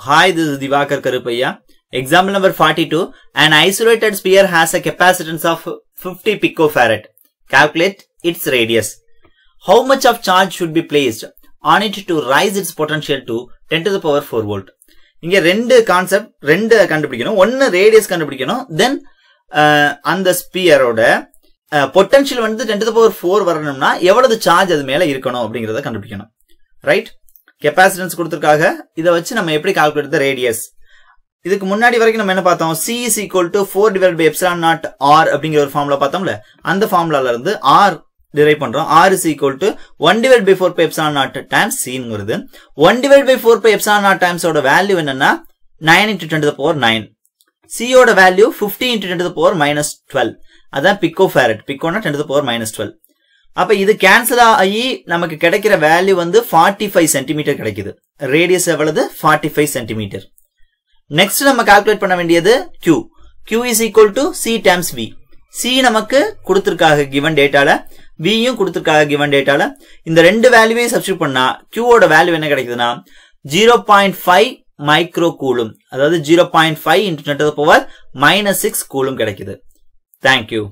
Hi, this is Divakar Karupaya. Example number 42. An isolated sphere has a capacitance of 50 picofarad. Calculate its radius. How much of charge should be placed on it to rise its potential to 10 to the power 4 volt? இங்க ரெண்டு concept ரெண்டு கண்டுபிடிக்கணும் ஒன்னு radius கண்டுபிடிக்கணும் then அந்த ஸ்பியரோட potential வந்து ten to power four வரணும்னா எவ்வளவு சார்ஜ் அது மேல இருக்கணும் அப்படிங்கறத கண்டுபிடிக்கணும் ரைட் கெப்பாசிட்டன்ஸ் கொடுத்துருக்காங்க இதை வச்சு நம்ம எப்படி கால்குலேட் த ரேடியஸ் இதுக்கு முன்னாடி வரைக்கும் நம்ம என்ன பார்த்தோம் C is equal to four divide by epsilon naught R அப்படிங்கிற ஒரு ஃபார்முலா பார்த்தோம்ல அந்த ஃபார்முலால இருந்து ஆர் டிரைவ் பண்றோம் R is equal to one divide by four pi epsilon naught times சிங்கிறது one divide by four pi epsilon naught டைம்ஸோட value என்னன்னா nine into ten power nine சியோட value fifty into ten power minus twelve அதான் pico farad பிக்கோனா ten power minus twelve அப்ப இது cancel ஆகி நமக்கு கிடைக்கிற வேல்யூ வந்து ஃபார்ட்டி ஃபைவ் சென்டிமீட்டர் கிடைக்குது ரேடியஸ் எவ்வளவு ஃபார்ட்டி ஃபைவ் சென்டிமீட்டர் நெக்ஸ்ட் நம்ம கால்குலேட் பண்ண வேண்டியது Q Q is equal to C times V C நமக்கு கொடுத்துருக்காங்க கிவன் டேட்டால வியும் கொடுத்துருக்காங்க கிவன் டேட்டால இந்த ரெண்டு வேல்யூவையும் சப்ஸ்டியூட் பண்ணா கியூவோட வேல்யூ என்ன கிடைக்குதுன்னா zero point five micro coulomb அதாவது zero point five into ten power minus six coulomb கிடைக்குது தேங்க்யூ